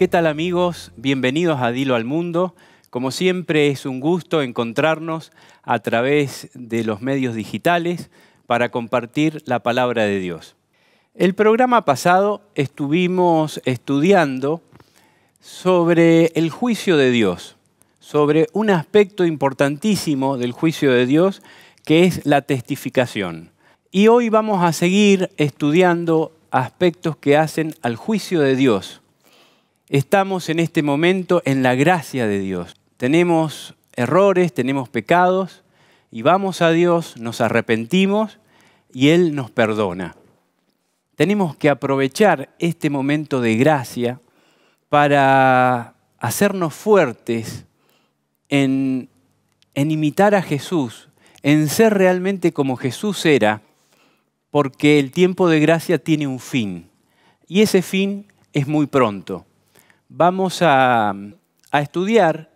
¿Qué tal amigos? Bienvenidos a Dilo al Mundo. Como siempre es un gusto encontrarnos a través de los medios digitales para compartir la palabra de Dios. El programa pasado estuvimos estudiando sobre el juicio de Dios, sobre un aspecto importantísimo del juicio de Dios que es la testificación. Y hoy vamos a seguir estudiando aspectos que hacen al juicio de Dios estamos en este momento en la gracia de Dios. Tenemos errores, tenemos pecados, y vamos a Dios, nos arrepentimos y Él nos perdona. Tenemos que aprovechar este momento de gracia para hacernos fuertes en, imitar a Jesús, en ser realmente como Jesús era, porque el tiempo de gracia tiene un fin, y ese fin es muy pronto vamos a, estudiar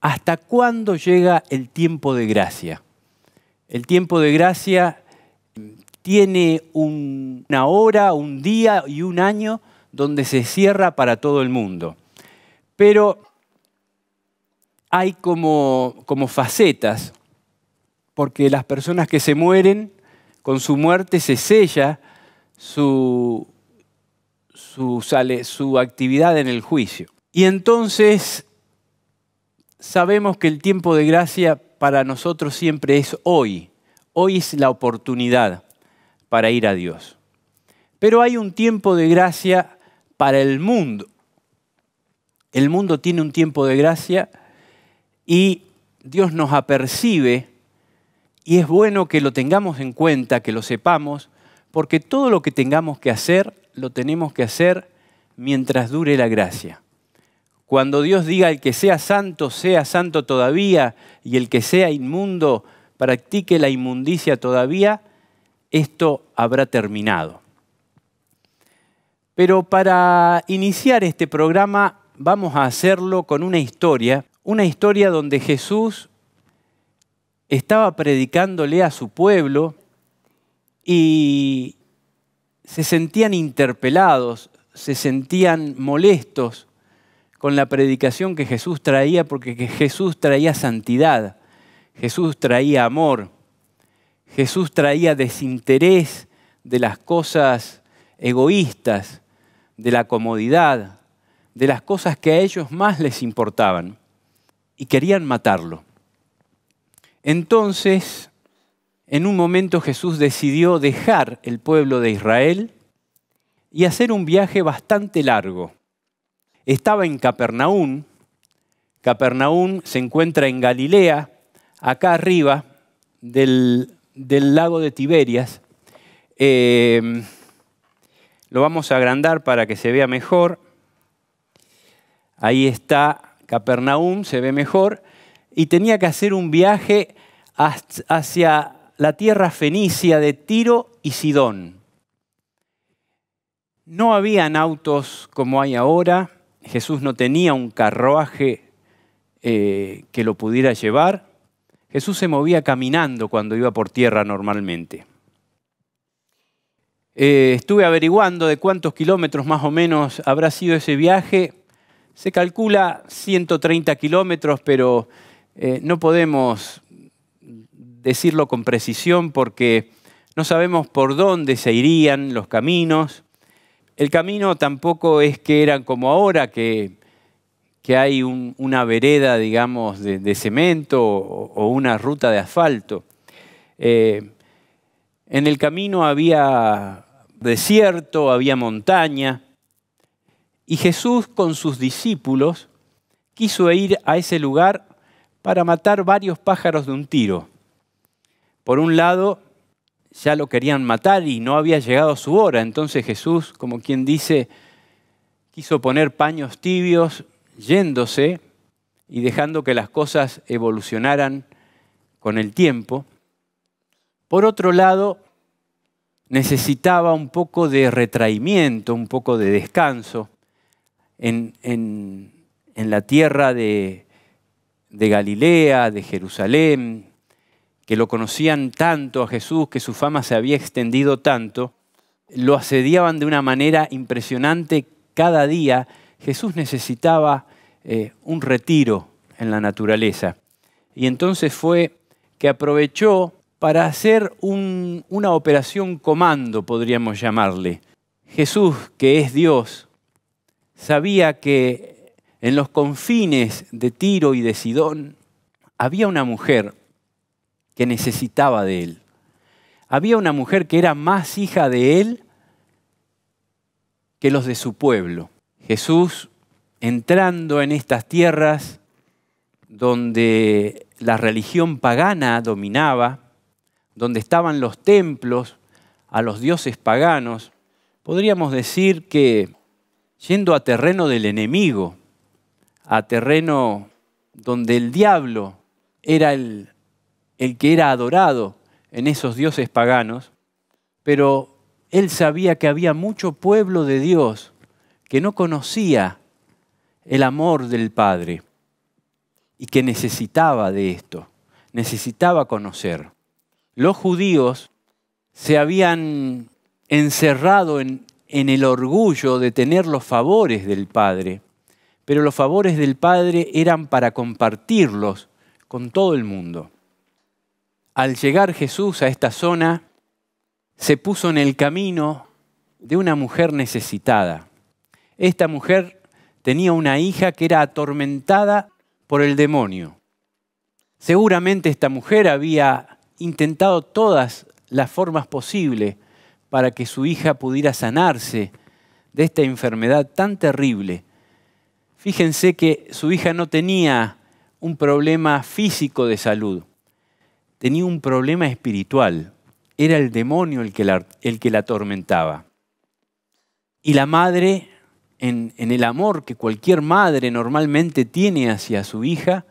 hasta cuándo llega el tiempo de gracia. El tiempo de gracia tiene una hora, un día y un año donde se cierra para todo el mundo. Pero hay como facetas, porque las personas que se mueren, con su muerte se sella su su, su actividad en el juicio. Y entonces sabemos que el tiempo de gracia para nosotros siempre es hoy. Hoy es la oportunidad para ir a Dios. Pero hay un tiempo de gracia para el mundo. El mundo tiene un tiempo de gracia y Dios nos apercibe y es bueno que lo tengamos en cuenta, que lo sepamos, porque todo lo que tengamos que hacer lo tenemos que hacer mientras dure la gracia. Cuando Dios diga el que sea santo, sea santo todavía, y el que sea inmundo, practique la inmundicia todavía, esto habrá terminado. Pero para iniciar este programa vamos a hacerlo con una historia, una historia donde Jesús estaba predicándole a su pueblo y se sentían interpelados, se sentían molestos con la predicación que Jesús traía, porque Jesús traía santidad, Jesús traía amor, Jesús traía desinterés de las cosas egoístas, de la comodidad, de las cosas que a ellos más les importaban, y querían matarlo. Entonces, en un momento Jesús decidió dejar el pueblo de Israel y hacer un viaje bastante largo. Estaba en Capernaum. Capernaum se encuentra en Galilea, acá arriba del, lago de Tiberias. Em, lo vamos a agrandar para que se vea mejor. Ahí está Capernaum, se ve mejor. Y tenía que hacer un viaje hacia la tierra fenicia de Tiro y Sidón. No habían autos como hay ahora, Jesús no tenía un carruaje eh, que lo pudiera llevar, Jesús se movía caminando cuando iba por tierra normalmente. Eh, estuve averiguando de cuántos kilómetros más o menos habrá sido ese viaje. Se calcula 130 kilómetros, pero eh, no podemos decirlo con precisión porque no sabemos por dónde se irían los caminos. El camino tampoco es que eran como ahora, que, que hay una vereda, digamos, de, cemento o, una ruta de asfalto. Eh, en el camino había desierto, había montaña, y Jesús con sus discípulos quiso ir a ese lugar para matar varios pájaros de un tiro. Por un lado, ya lo querían matar y no había llegado su hora. Entonces Jesús, como quien dice, quiso poner paños tibios yéndose y dejando que las cosas evolucionaran con el tiempo. Por otro lado, necesitaba un poco de retraimiento, un poco de descanso en, la tierra de Galilea, de Jerusalén, que lo conocían tanto a Jesús, que su fama se había extendido tanto, lo asediaban de una manera impresionante cada día. Jesús necesitaba eh, un retiro en la naturaleza. Y entonces fue que aprovechó para hacer una operación comando, podríamos llamarle. Jesús, que es Dios, sabía que en los confines de Tiro y de Sidón había una mujer, que necesitaba de él. Había una mujer que era más hija de él que los de su pueblo. Jesús, entrando en estas tierras donde la religión pagana dominaba, donde estaban los templos a los dioses paganos, podríamos decir que yendo a terreno del enemigo, a terreno donde el diablo era el el que era adorado en esos dioses paganos, pero él sabía que había mucho pueblo de Dios que no conocía el amor del Padre y que necesitaba de esto, necesitaba conocer. Los judíos se habían encerrado en, en el orgullo de tener los favores del Padre, pero los favores del Padre eran para compartirlos con todo el mundo al llegar Jesús a esta zona, se puso en el camino de una mujer necesitada. Esta mujer tenía una hija que era atormentada por el demonio. Seguramente esta mujer había intentado todas las formas posibles para que su hija pudiera sanarse de esta enfermedad tan terrible. Fíjense que su hija no tenía un problema físico de salud, tenía un problema espiritual. Era el demonio el que la, el que la atormentaba. Y la madre, en, en el amor que cualquier madre normalmente tiene hacia su hija,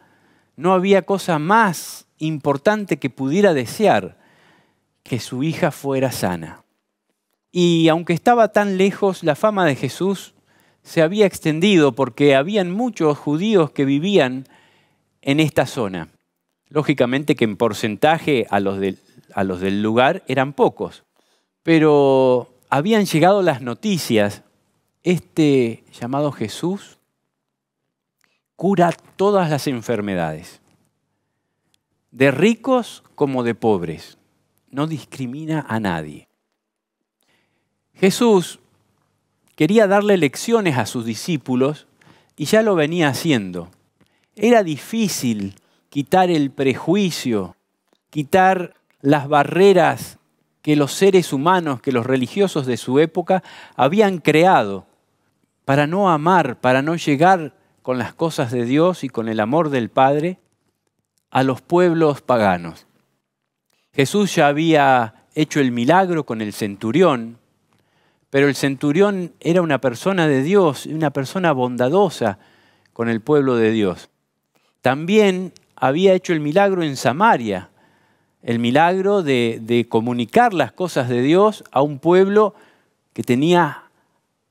no había cosa más importante que pudiera desear que su hija fuera sana. Y aunque estaba tan lejos, la fama de Jesús se había extendido porque habían muchos judíos que vivían en esta zona. Lógicamente que en porcentaje a los, del, a los del lugar eran pocos, pero habían llegado las noticias. Este llamado Jesús cura todas las enfermedades, de ricos como de pobres, no discrimina a nadie. Jesús quería darle lecciones a sus discípulos y ya lo venía haciendo. Era difícil quitar el prejuicio, quitar las barreras que los seres humanos, que los religiosos de su época habían creado para no amar, para no llegar con las cosas de Dios y con el amor del Padre a los pueblos paganos. Jesús ya había hecho el milagro con el centurión, pero el centurión era una persona de Dios, una persona bondadosa con el pueblo de Dios. También había hecho el milagro en Samaria, el milagro de, comunicar las cosas de Dios a un pueblo que tenía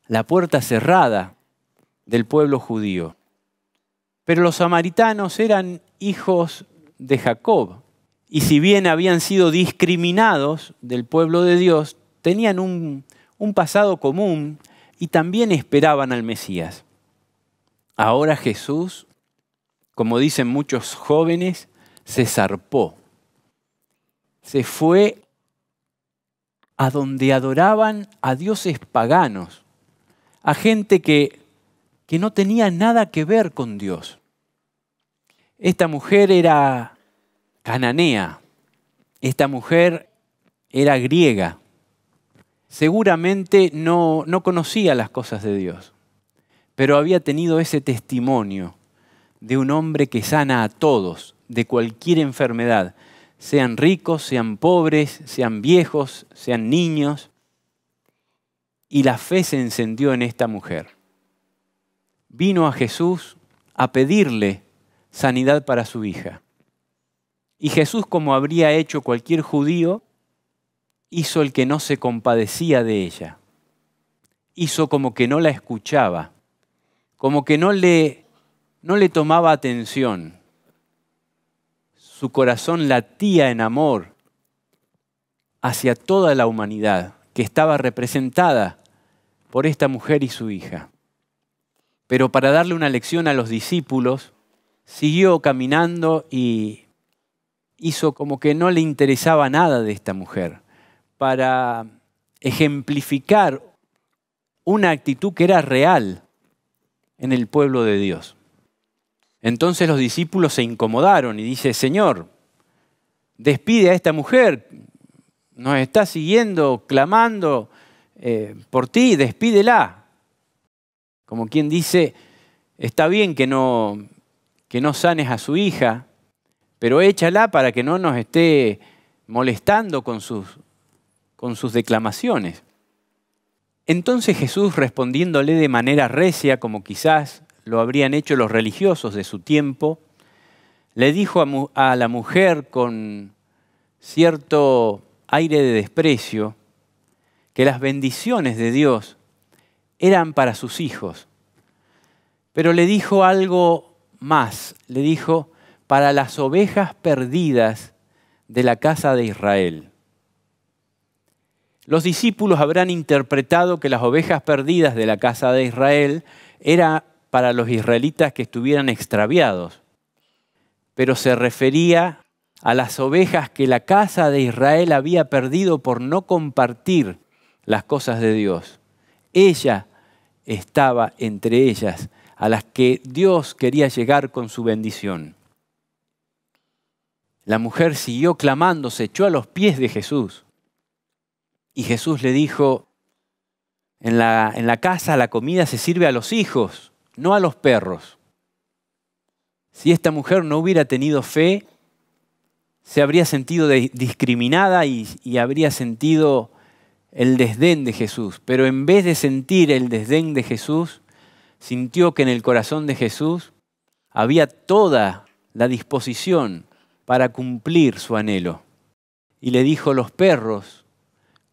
la puerta cerrada del pueblo judío. Pero los samaritanos eran hijos de Jacob, y si bien habían sido discriminados del pueblo de Dios, tenían un, pasado común y también esperaban al Mesías. Ahora Jesús como dicen muchos jóvenes, se zarpó. Se fue a donde adoraban a dioses paganos, a gente que, que no tenía nada que ver con Dios. Esta mujer era cananea, esta mujer era griega, seguramente no conocía las cosas de Dios, pero había tenido ese testimonio de un hombre que sana a todos de cualquier enfermedad, sean ricos, sean pobres, sean viejos, sean niños. Y la fe se encendió en esta mujer. Vino a Jesús a pedirle sanidad para su hija. Y Jesús, como habría hecho cualquier judío, hizo el que no se compadecía de ella. Hizo como que no la escuchaba, como que no le no le tomaba atención. Su corazón latía en amor hacia toda la humanidad que estaba representada por esta mujer y su hija. Pero para darle una lección a los discípulos, siguió caminando y hizo como que no le interesaba nada de esta mujer, para ejemplificar una actitud que era real en el pueblo de Dios. Entonces los discípulos se incomodaron y dice, Señor, despide a esta mujer, nos está siguiendo, clamando eh, por ti, despídela. Como quien dice, está bien que no, que no sanes a su hija, pero échala para que no nos esté molestando con sus, con sus declamaciones. Entonces Jesús respondiéndole de manera recia, como quizás lo habrían hecho los religiosos de su tiempo, le dijo a, la mujer con cierto aire de desprecio que las bendiciones de Dios eran para sus hijos. Pero le dijo algo más, le dijo, para las ovejas perdidas de la casa de Israel. Los discípulos habrán interpretado que las ovejas perdidas de la casa de Israel era para los israelitas que estuvieran extraviados, pero se refería a las ovejas que la casa de Israel había perdido por no compartir las cosas de Dios. Ella estaba entre ellas, a las que Dios quería llegar con su bendición. La mujer siguió clamando, se echó a los pies de Jesús. Y Jesús le dijo, en la, en la casa la comida se sirve a los hijos, no a los perros. Si esta mujer no hubiera tenido fe, se habría sentido discriminada y, habría sentido el desdén de Jesús. Pero en vez de sentir el desdén de Jesús, sintió que en el corazón de Jesús había toda la disposición para cumplir su anhelo. Y le dijo, los perros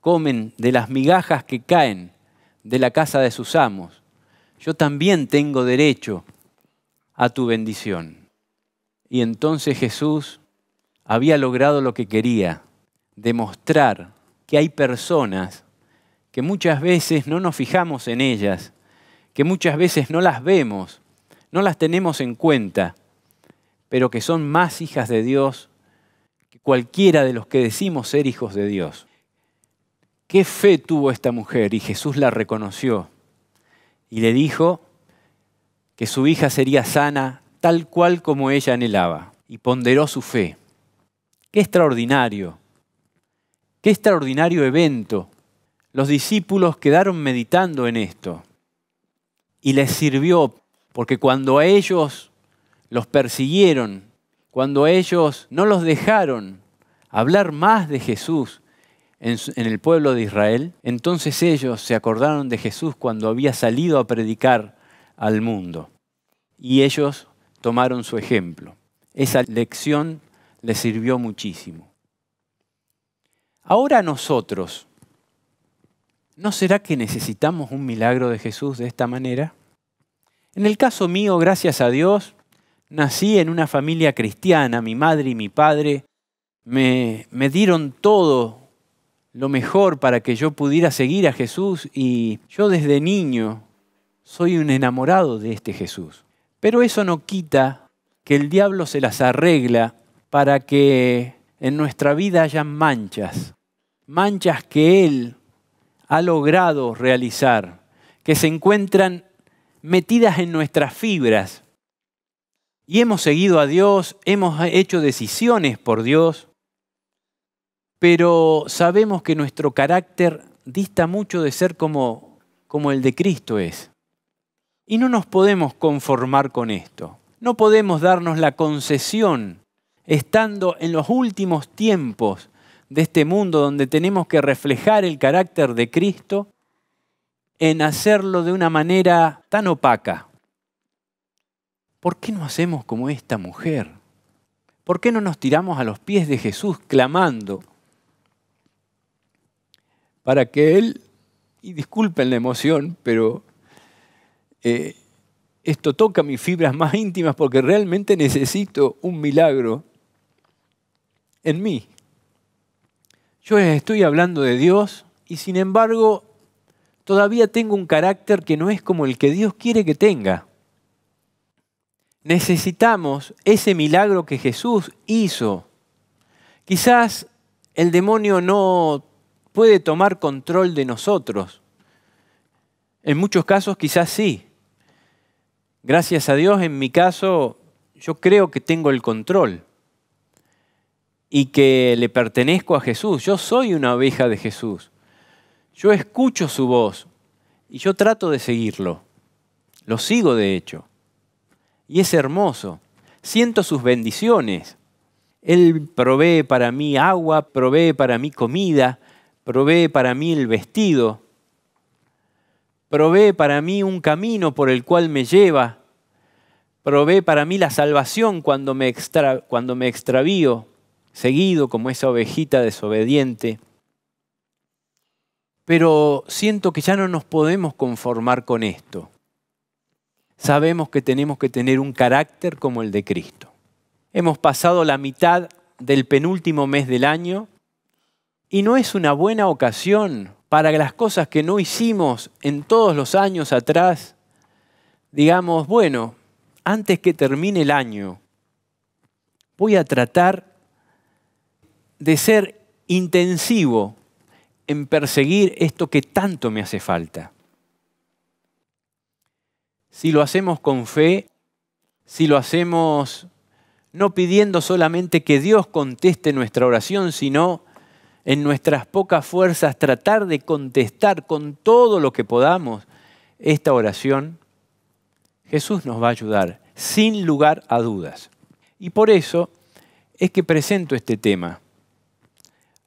comen de las migajas que caen de la casa de sus amos, yo también tengo derecho a tu bendición. Y entonces Jesús había logrado lo que quería, demostrar que hay personas que muchas veces no nos fijamos en ellas, que muchas veces no las vemos, no las tenemos en cuenta, pero que son más hijas de Dios que cualquiera de los que decimos ser hijos de Dios. ¿Qué fe tuvo esta mujer? Y Jesús la reconoció y le dijo que su hija sería sana tal cual como ella anhelaba, y ponderó su fe. Qué extraordinario, qué extraordinario evento. Los discípulos quedaron meditando en esto y les sirvió, porque cuando a ellos los persiguieron, cuando a ellos no los dejaron hablar más de Jesús, en, el pueblo de Israel, entonces ellos se acordaron de Jesús cuando había salido a predicar al mundo. Y ellos tomaron su ejemplo. Esa lección les sirvió muchísimo. Ahora nosotros, ¿no será que necesitamos un milagro de Jesús de esta manera? En el caso mío, gracias a Dios, nací en una familia cristiana. Mi madre y mi padre me, me dieron todo lo mejor para que yo pudiera seguir a Jesús y yo desde niño soy un enamorado de este Jesús. Pero eso no quita que el diablo se las arregla para que en nuestra vida haya manchas, manchas que Él ha logrado realizar, que se encuentran metidas en nuestras fibras. Y hemos seguido a Dios, hemos hecho decisiones por Dios, pero sabemos que nuestro carácter dista mucho de ser como, el de Cristo es. Y no nos podemos conformar con esto. No podemos darnos la concesión, estando en los últimos tiempos de este mundo donde tenemos que reflejar el carácter de Cristo, en hacerlo de una manera tan opaca. ¿Por qué no hacemos como esta mujer? ¿Por qué no nos tiramos a los pies de Jesús clamando, para que él, y disculpen la emoción, pero eh, esto toca mis fibras más íntimas porque realmente necesito un milagro en mí. Yo estoy hablando de Dios y sin embargo todavía tengo un carácter que no es como el que Dios quiere que tenga. Necesitamos ese milagro que Jesús hizo. Quizás el demonio no puede tomar control de nosotros. En muchos casos quizás sí. Gracias a Dios, en mi caso, yo creo que tengo el control y que le pertenezco a Jesús. Yo soy una oveja de Jesús. Yo escucho su voz y yo trato de seguirlo. Lo sigo de hecho. Y es hermoso. Siento sus bendiciones. Él provee para mí agua, provee para mí comida, provee para mí el vestido, provee para mí un camino por el cual me lleva, provee para mí la salvación cuando me, cuando me extravío, seguido como esa ovejita desobediente. Pero siento que ya no nos podemos conformar con esto. Sabemos que tenemos que tener un carácter como el de Cristo. Hemos pasado la mitad del penúltimo mes del año y no es una buena ocasión para las cosas que no hicimos en todos los años atrás, digamos, bueno, antes que termine el año, voy a tratar de ser intensivo en perseguir esto que tanto me hace falta. Si lo hacemos con fe, si lo hacemos no pidiendo solamente que Dios conteste nuestra oración, sino en nuestras pocas fuerzas tratar de contestar con todo lo que podamos esta oración, Jesús nos va a ayudar, sin lugar a dudas. Y por eso es que presento este tema.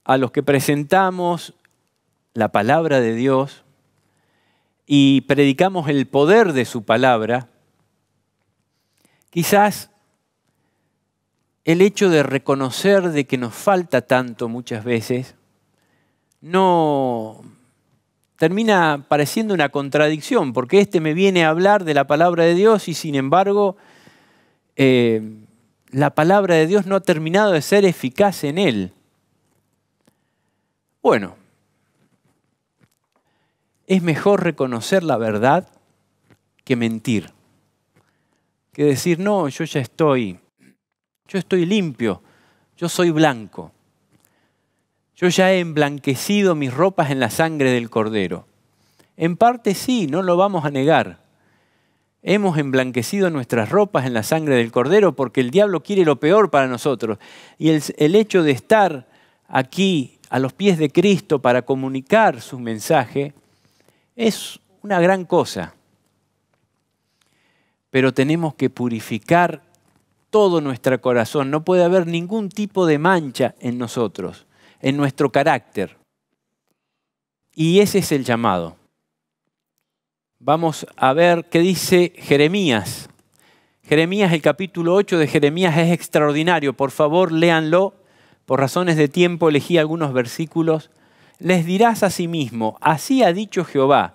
A los que presentamos la palabra de Dios y predicamos el poder de su palabra, quizás el hecho de reconocer de que nos falta tanto muchas veces, no termina pareciendo una contradicción, porque este me viene a hablar de la palabra de Dios y sin embargo eh, la palabra de Dios no ha terminado de ser eficaz en él. Bueno, es mejor reconocer la verdad que mentir, que decir, no, yo ya estoy yo estoy limpio, yo soy blanco. Yo ya he emblanquecido mis ropas en la sangre del cordero. En parte sí, no lo vamos a negar. Hemos emblanquecido nuestras ropas en la sangre del cordero porque el diablo quiere lo peor para nosotros. Y el, el hecho de estar aquí a los pies de Cristo para comunicar su mensaje es una gran cosa. Pero tenemos que purificar todo nuestro corazón, no puede haber ningún tipo de mancha en nosotros, en nuestro carácter. Y ese es el llamado. Vamos a ver qué dice Jeremías. Jeremías, el capítulo 8 de Jeremías es extraordinario. Por favor, léanlo. Por razones de tiempo elegí algunos versículos. Les dirás a sí mismo, así ha dicho Jehová,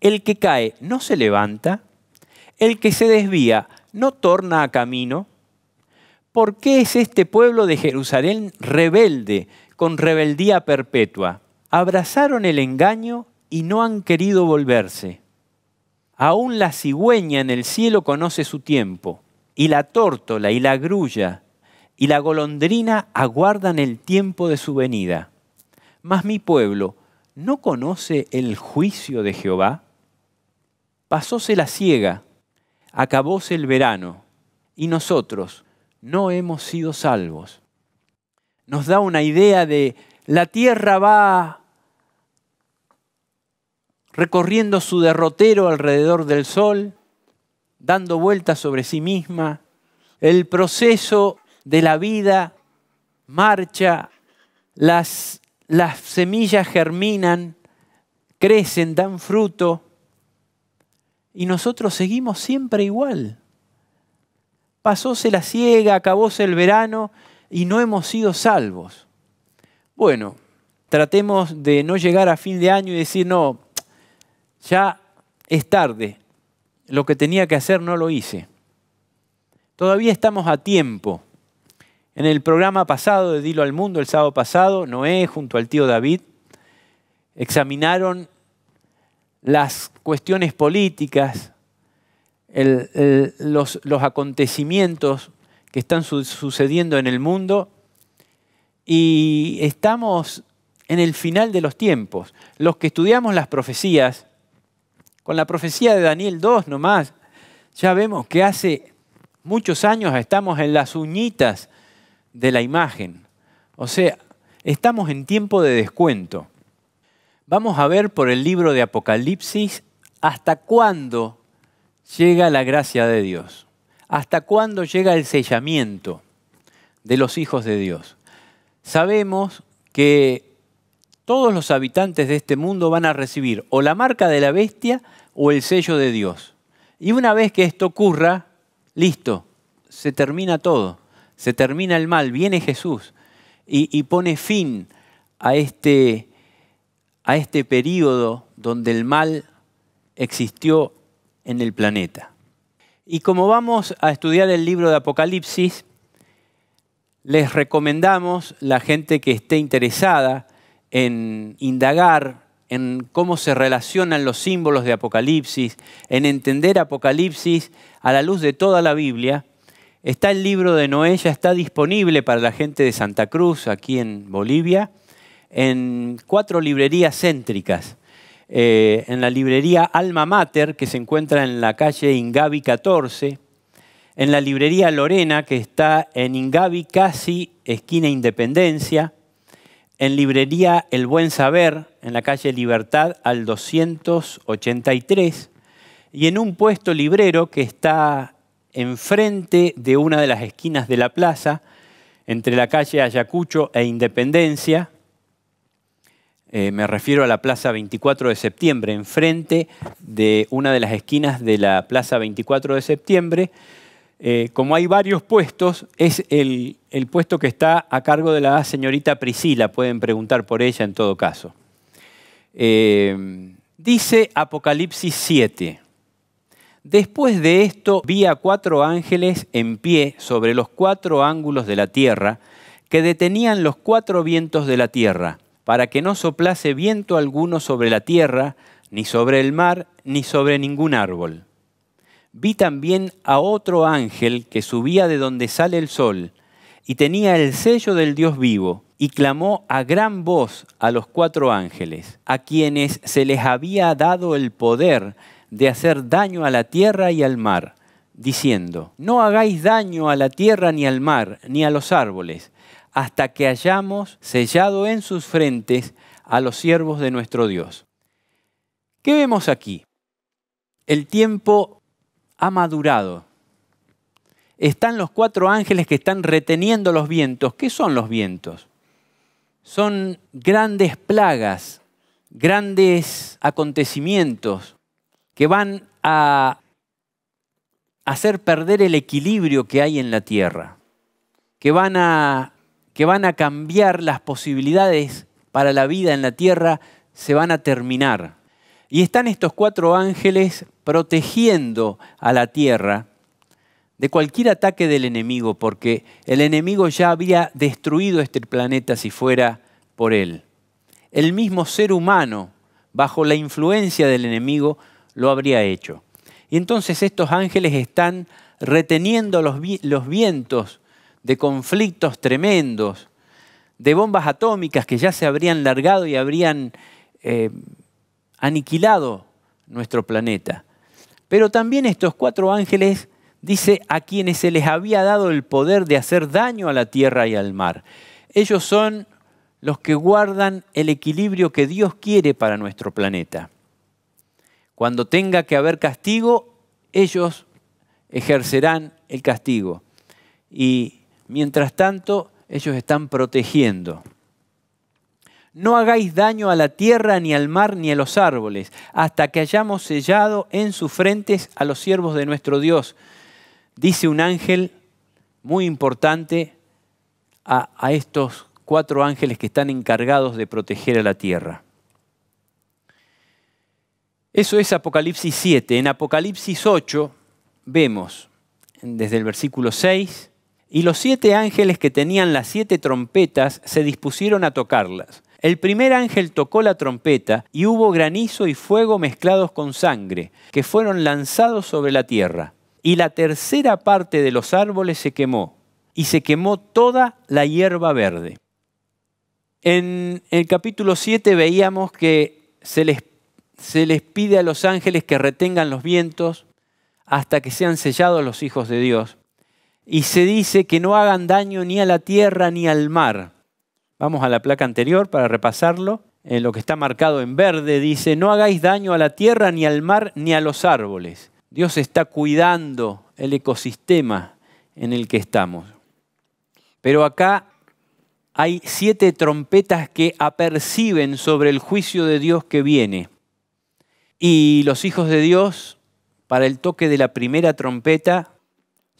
el que cae no se levanta, el que se desvía no torna a camino, ¿por qué es este pueblo de Jerusalén rebelde, con rebeldía perpetua? Abrazaron el engaño y no han querido volverse. Aún la cigüeña en el cielo conoce su tiempo, y la tórtola y la grulla y la golondrina aguardan el tiempo de su venida. Mas mi pueblo, ¿no conoce el juicio de Jehová? Pasóse la siega, acabóse el verano, y nosotros, no hemos sido salvos. Nos da una idea de la tierra va recorriendo su derrotero alrededor del sol, dando vueltas sobre sí misma. El proceso de la vida marcha, las, las semillas germinan, crecen, dan fruto, y nosotros seguimos siempre igual pasóse la ciega, acabóse el verano y no hemos sido salvos. Bueno, tratemos de no llegar a fin de año y decir, no, ya es tarde, lo que tenía que hacer no lo hice. Todavía estamos a tiempo. En el programa pasado de Dilo al Mundo, el sábado pasado, Noé junto al tío David examinaron las cuestiones políticas, los, acontecimientos que están sucediendo en el mundo y estamos en el final de los tiempos. Los que estudiamos las profecías, con la profecía de Daniel 2 nomás, ya vemos que hace muchos años estamos en las uñitas de la imagen. O sea, estamos en tiempo de descuento. Vamos a ver por el libro de Apocalipsis hasta cuándo llega la gracia de Dios? ¿Hasta cuándo llega el sellamiento de los hijos de Dios? Sabemos que todos los habitantes de este mundo van a recibir o la marca de la bestia o el sello de Dios. Y una vez que esto ocurra, listo, se termina todo, se termina el mal, viene Jesús y, pone fin a este, a este periodo donde el mal existió en el planeta. Y como vamos a estudiar el libro de Apocalipsis, les recomendamos la gente que esté interesada en indagar en cómo se relacionan los símbolos de Apocalipsis, en entender Apocalipsis a la luz de toda la Biblia. Está el libro de Noé, ya está disponible para la gente de Santa Cruz, aquí en Bolivia, en cuatro librerías céntricas. Eh, en la librería Alma Mater, que se encuentra en la calle Ingavi 14, en la librería Lorena, que está en Ingavi casi esquina Independencia, en librería El Buen Saber, en la calle Libertad al 283, y en un puesto librero que está enfrente de una de las esquinas de la plaza, entre la calle Ayacucho e Independencia, eh, me refiero a la Plaza 24 de Septiembre, enfrente de una de las esquinas de la Plaza 24 de Septiembre. Eh, como hay varios puestos, es el, puesto que está a cargo de la señorita Priscila, pueden preguntar por ella en todo caso. Eh, dice Apocalipsis 7. Después de esto vi a cuatro ángeles en pie sobre los cuatro ángulos de la tierra que detenían los cuatro vientos de la tierra para que no soplase viento alguno sobre la tierra, ni sobre el mar, ni sobre ningún árbol. Vi también a otro ángel que subía de donde sale el sol, y tenía el sello del Dios vivo, y clamó a gran voz a los cuatro ángeles, a quienes se les había dado el poder de hacer daño a la tierra y al mar, diciendo, No hagáis daño a la tierra ni al mar, ni a los árboles, hasta que hayamos sellado en sus frentes a los siervos de nuestro Dios. ¿Qué vemos aquí? El tiempo ha madurado. Están los cuatro ángeles que están reteniendo los vientos. ¿Qué son los vientos? Son grandes plagas, grandes acontecimientos que van a hacer perder el equilibrio que hay en la tierra, que van a que van a cambiar las posibilidades para la vida en la tierra, se van a terminar. Y están estos cuatro ángeles protegiendo a la tierra de cualquier ataque del enemigo, porque el enemigo ya había destruido este planeta si fuera por él. El mismo ser humano, bajo la influencia del enemigo, lo habría hecho. Y entonces estos ángeles están reteniendo los, los vientos de conflictos tremendos, de bombas atómicas que ya se habrían largado y habrían eh, aniquilado nuestro planeta. Pero también estos cuatro ángeles, dice, a quienes se les había dado el poder de hacer daño a la tierra y al mar. Ellos son los que guardan el equilibrio que Dios quiere para nuestro planeta. Cuando tenga que haber castigo, ellos ejercerán el castigo. Y Mientras tanto, ellos están protegiendo. No hagáis daño a la tierra, ni al mar, ni a los árboles, hasta que hayamos sellado en sus frentes a los siervos de nuestro Dios. Dice un ángel muy importante a, estos cuatro ángeles que están encargados de proteger a la tierra. Eso es Apocalipsis 7. En Apocalipsis 8 vemos desde el versículo 6 y los siete ángeles que tenían las siete trompetas se dispusieron a tocarlas. El primer ángel tocó la trompeta y hubo granizo y fuego mezclados con sangre, que fueron lanzados sobre la tierra. Y la tercera parte de los árboles se quemó, y se quemó toda la hierba verde. En el capítulo 7 veíamos que se les, se les pide a los ángeles que retengan los vientos hasta que sean sellados los hijos de Dios y se dice que no hagan daño ni a la tierra ni al mar. Vamos a la placa anterior para repasarlo. En eh, lo que está marcado en verde dice, no hagáis daño a la tierra ni al mar ni a los árboles. Dios está cuidando el ecosistema en el que estamos. Pero acá hay siete trompetas que aperciben sobre el juicio de Dios que viene. Y los hijos de Dios, para el toque de la primera trompeta,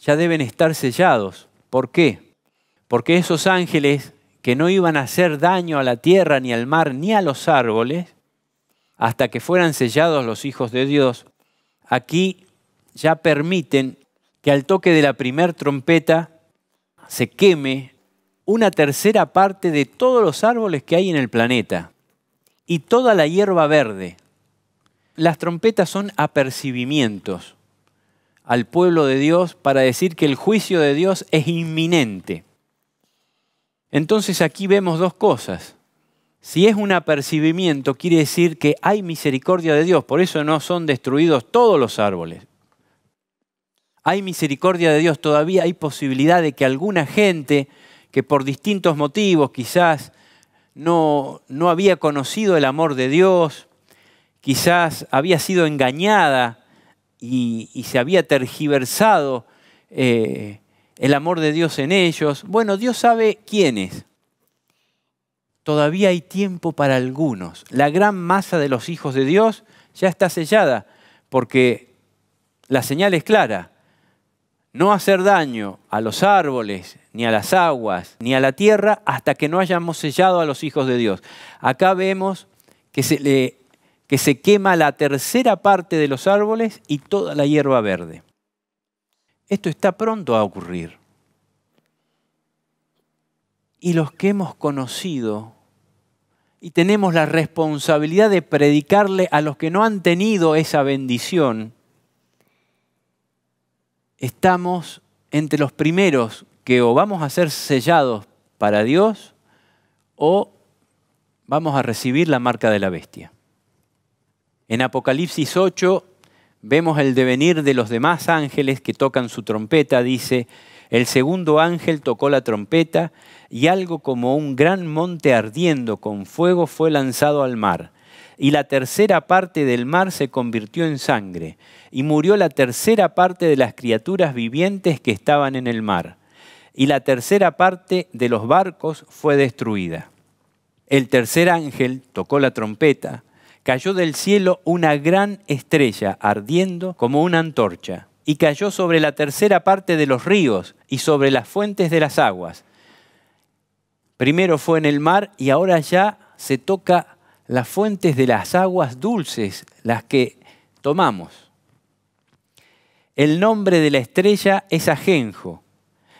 ya deben estar sellados. ¿Por qué? Porque esos ángeles que no iban a hacer daño a la tierra, ni al mar, ni a los árboles, hasta que fueran sellados los hijos de Dios, aquí ya permiten que al toque de la primer trompeta se queme una tercera parte de todos los árboles que hay en el planeta y toda la hierba verde. Las trompetas son apercibimientos al pueblo de Dios para decir que el juicio de Dios es inminente. Entonces aquí vemos dos cosas. Si es un apercibimiento, quiere decir que hay misericordia de Dios, por eso no son destruidos todos los árboles. Hay misericordia de Dios, todavía hay posibilidad de que alguna gente que por distintos motivos quizás no, había conocido el amor de Dios, quizás había sido engañada y, se había tergiversado eh, el amor de Dios en ellos. Bueno, Dios sabe quiénes. Todavía hay tiempo para algunos. La gran masa de los hijos de Dios ya está sellada, porque la señal es clara. No hacer daño a los árboles, ni a las aguas, ni a la tierra, hasta que no hayamos sellado a los hijos de Dios. Acá vemos que se le que se quema la tercera parte de los árboles y toda la hierba verde. Esto está pronto a ocurrir. Y los que hemos conocido y tenemos la responsabilidad de predicarle a los que no han tenido esa bendición, estamos entre los primeros que o vamos a ser sellados para Dios o vamos a recibir la marca de la bestia. En Apocalipsis 8 vemos el devenir de los demás ángeles que tocan su trompeta, dice, el segundo ángel tocó la trompeta y algo como un gran monte ardiendo con fuego fue lanzado al mar. Y la tercera parte del mar se convirtió en sangre, y murió la tercera parte de las criaturas vivientes que estaban en el mar. Y la tercera parte de los barcos fue destruida. El tercer ángel tocó la trompeta, cayó del cielo una gran estrella ardiendo como una antorcha, y cayó sobre la tercera parte de los ríos y sobre las fuentes de las aguas. Primero fue en el mar y ahora ya se toca las fuentes de las aguas dulces, las que tomamos. El nombre de la estrella es ajenjo,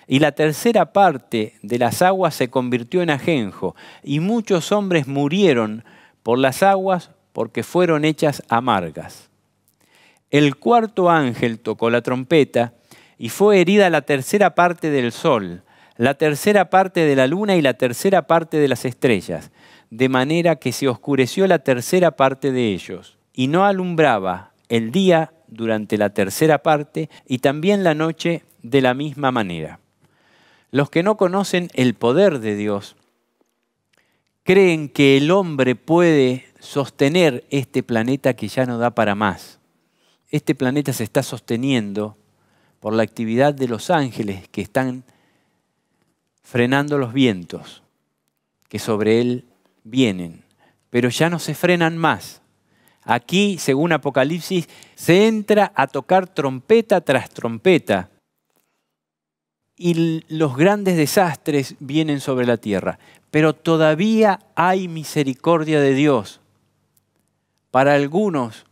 y la tercera parte de las aguas se convirtió en ajenjo, y muchos hombres murieron por las aguas porque fueron hechas amargas. El cuarto ángel tocó la trompeta y fue herida la tercera parte del sol, la tercera parte de la luna y la tercera parte de las estrellas, de manera que se oscureció la tercera parte de ellos, y no alumbraba el día durante la tercera parte y también la noche de la misma manera. Los que no conocen el poder de Dios creen que el hombre puede sostener este planeta que ya no da para más. Este planeta se está sosteniendo por la actividad de los ángeles que están frenando los vientos que sobre él vienen, pero ya no se frenan más. Aquí, según Apocalipsis, se entra a tocar trompeta tras trompeta y los grandes desastres vienen sobre la tierra, pero todavía hay misericordia de Dios para algunos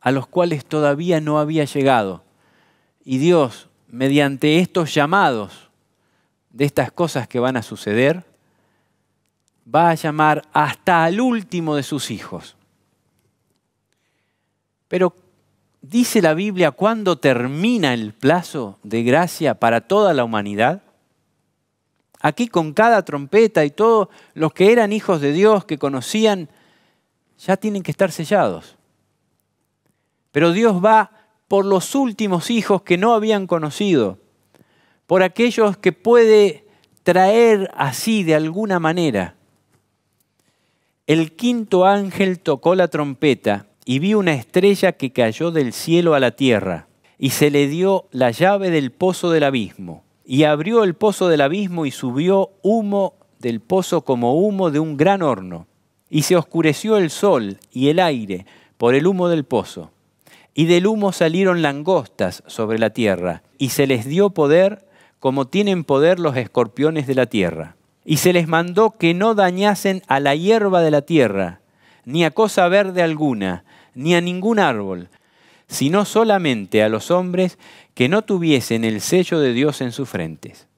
a los cuales todavía no había llegado. Y Dios, mediante estos llamados de estas cosas que van a suceder, va a llamar hasta al último de sus hijos. Pero dice la Biblia cuándo termina el plazo de gracia para toda la humanidad. Aquí con cada trompeta y todos los que eran hijos de Dios, que conocían ya tienen que estar sellados. Pero Dios va por los últimos hijos que no habían conocido, por aquellos que puede traer así de alguna manera. El quinto ángel tocó la trompeta y vi una estrella que cayó del cielo a la tierra, y se le dio la llave del pozo del abismo, y abrió el pozo del abismo y subió humo del pozo como humo de un gran horno y se oscureció el sol y el aire por el humo del pozo. Y del humo salieron langostas sobre la tierra, y se les dio poder como tienen poder los escorpiones de la tierra. Y se les mandó que no dañasen a la hierba de la tierra, ni a cosa verde alguna, ni a ningún árbol, sino solamente a los hombres que no tuviesen el sello de Dios en sus frentes.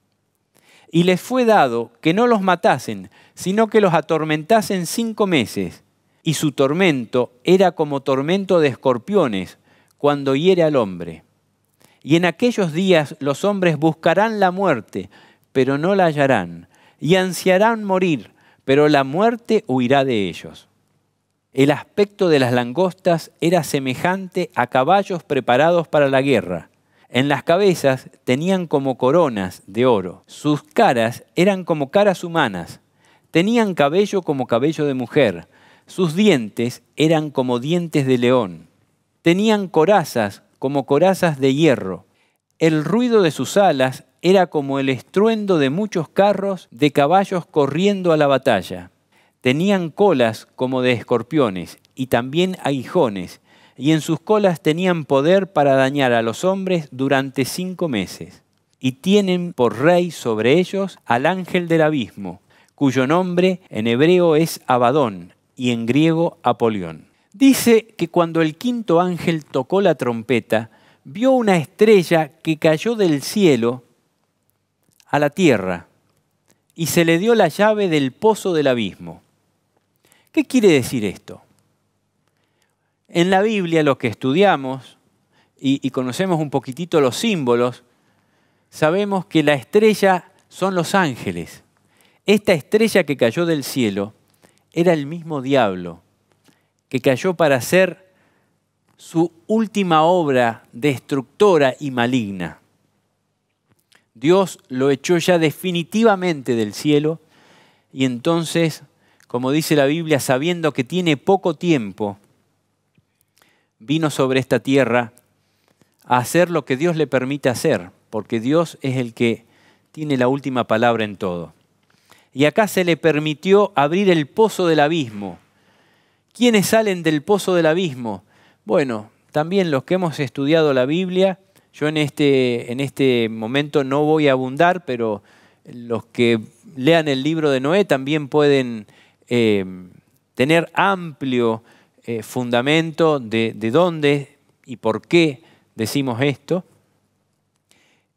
Y les fue dado que no los matasen, sino que los atormentasen cinco meses, y su tormento era como tormento de escorpiones cuando hiere al hombre. Y en aquellos días los hombres buscarán la muerte, pero no la hallarán, y ansiarán morir, pero la muerte huirá de ellos. El aspecto de las langostas era semejante a caballos preparados para la guerra. En las cabezas tenían como coronas de oro, sus caras eran como caras humanas, Tenían cabello como cabello de mujer, sus dientes eran como dientes de león, tenían corazas como corazas de hierro, el ruido de sus alas era como el estruendo de muchos carros de caballos corriendo a la batalla. Tenían colas como de escorpiones y también aguijones, y en sus colas tenían poder para dañar a los hombres durante cinco meses. Y tienen por rey sobre ellos al ángel del abismo, cuyo nombre en hebreo es Abadón y en griego Apolión. Dice que cuando el quinto ángel tocó la trompeta, vio una estrella que cayó del cielo a la tierra y se le dio la llave del pozo del abismo. ¿Qué quiere decir esto? En la Biblia los que estudiamos y, y conocemos un poquitito los símbolos, sabemos que la estrella son los ángeles esta estrella que cayó del cielo era el mismo diablo que cayó para hacer su última obra destructora y maligna. Dios lo echó ya definitivamente del cielo y entonces, como dice la Biblia, sabiendo que tiene poco tiempo, vino sobre esta tierra a hacer lo que Dios le permite hacer, porque Dios es el que tiene la última palabra en todo y acá se le permitió abrir el pozo del abismo. ¿Quiénes salen del pozo del abismo? Bueno, también los que hemos estudiado la Biblia, yo en este, en este momento no voy a abundar, pero los que lean el libro de Noé también pueden eh, tener amplio eh, fundamento de, dónde y por qué decimos esto.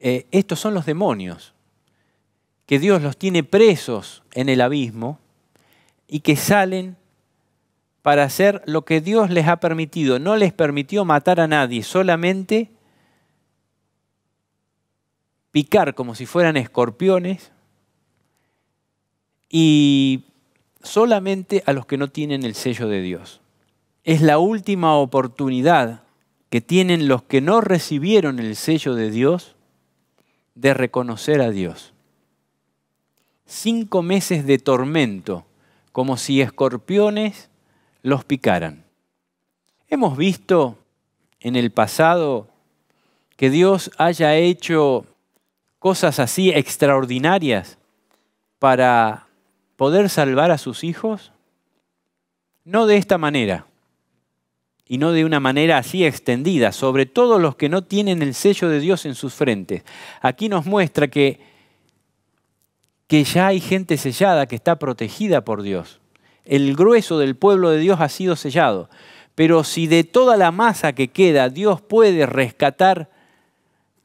Eh, estos son los demonios que Dios los tiene presos en el abismo y que salen para hacer lo que Dios les ha permitido. No les permitió matar a nadie, solamente picar como si fueran escorpiones y solamente a los que no tienen el sello de Dios. Es la última oportunidad que tienen los que no recibieron el sello de Dios de reconocer a Dios cinco meses de tormento, como si escorpiones los picaran. Hemos visto en el pasado que Dios haya hecho cosas así extraordinarias para poder salvar a sus hijos? No de esta manera, y no de una manera así extendida, sobre todo los que no tienen el sello de Dios en sus frentes. Aquí nos muestra que que ya hay gente sellada que está protegida por Dios. El grueso del pueblo de Dios ha sido sellado. Pero si de toda la masa que queda Dios puede rescatar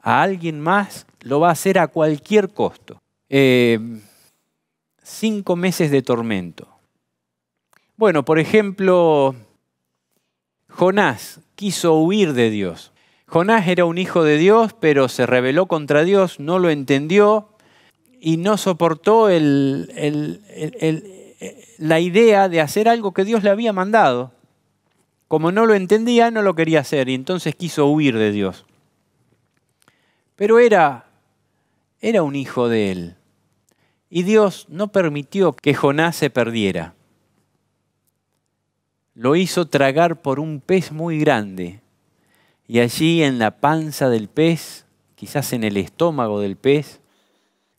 a alguien más, lo va a hacer a cualquier costo. Eh, cinco meses de tormento. Bueno, por ejemplo, Jonás quiso huir de Dios. Jonás era un hijo de Dios, pero se rebeló contra Dios, no lo entendió, y no soportó la idea de hacer algo que Dios le había mandado. Como no lo entendía, no lo quería hacer y entonces quiso huir de Dios. Pero era, era un hijo de él. Y Dios no permitió que Jonás se perdiera. Lo hizo tragar por un pez muy grande. Y allí en la panza del pez, quizás en el estómago del pez,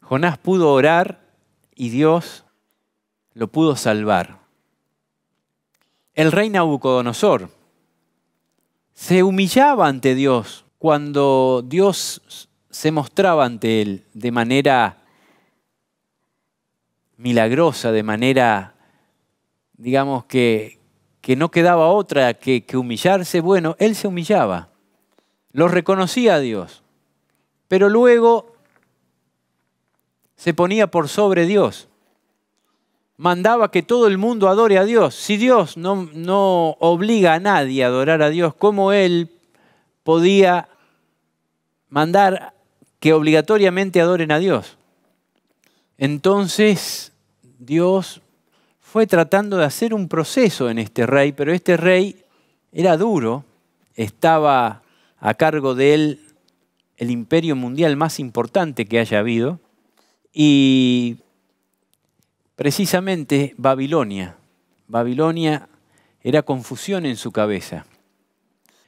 Jonás pudo orar y Dios lo pudo salvar. El rey Nabucodonosor se humillaba ante Dios cuando Dios se mostraba ante él de manera milagrosa, de manera, digamos, que, que no quedaba otra que, que humillarse. Bueno, él se humillaba, lo reconocía a Dios, pero luego se ponía por sobre Dios. Mandaba que todo el mundo adore a Dios. Si Dios no, no obliga a nadie a adorar a Dios, ¿cómo Él podía mandar que obligatoriamente adoren a Dios? Entonces Dios fue tratando de hacer un proceso en este rey, pero este rey era duro, estaba a cargo de él el imperio mundial más importante que haya habido, y precisamente Babilonia. Babilonia era confusión en su cabeza.